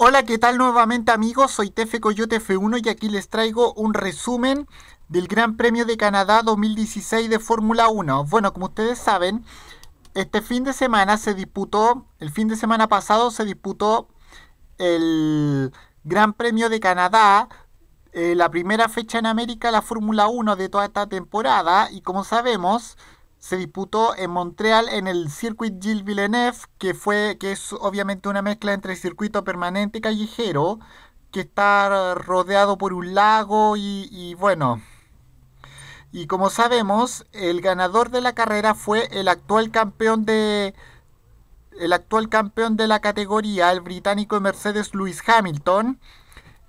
Hola, ¿qué tal nuevamente amigos? Soy Tefe Coyote F1 y aquí les traigo un resumen del Gran Premio de Canadá 2016 de Fórmula 1. Bueno, como ustedes saben, este fin de semana se disputó, el fin de semana pasado se disputó el Gran Premio de Canadá, eh, la primera fecha en América, la Fórmula 1 de toda esta temporada y como sabemos, se disputó en Montreal en el Circuit Gilles Villeneuve, que, fue, que es obviamente una mezcla entre circuito permanente y callejero, que está rodeado por un lago y, bueno. Y como sabemos, el ganador de la carrera fue el actual campeón de, el actual campeón de la categoría, el británico de Mercedes Lewis Hamilton,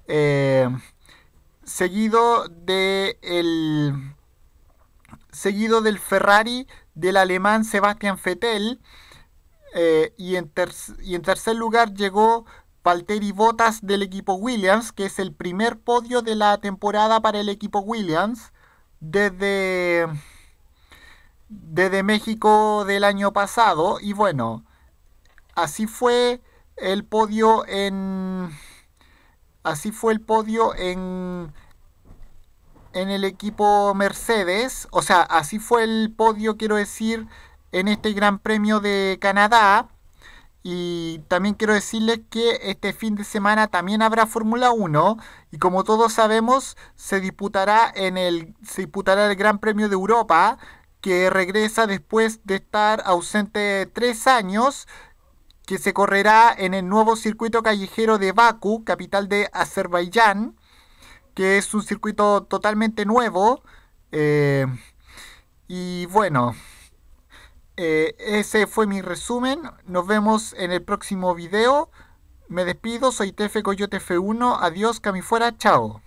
eh, seguido de el seguido del Ferrari del alemán Sebastian Vettel. Eh, y, en tercer lugar llegó y Botas del equipo Williams, que es el primer podio de la temporada para el equipo Williams desde, desde México del año pasado. Y bueno, así fue el podio en... Así fue el podio en en el equipo Mercedes, o sea, así fue el podio, quiero decir, en este Gran Premio de Canadá. Y también quiero decirles que este fin de semana también habrá Fórmula 1 y como todos sabemos se disputará en el se disputará el Gran Premio de Europa que regresa después de estar ausente tres años que se correrá en el nuevo circuito callejero de Baku capital de Azerbaiyán que es un circuito totalmente nuevo. Eh, y bueno, eh, ese fue mi resumen. Nos vemos en el próximo video. Me despido, soy Tefe Coyote 1 Adiós, cami fuera, chao.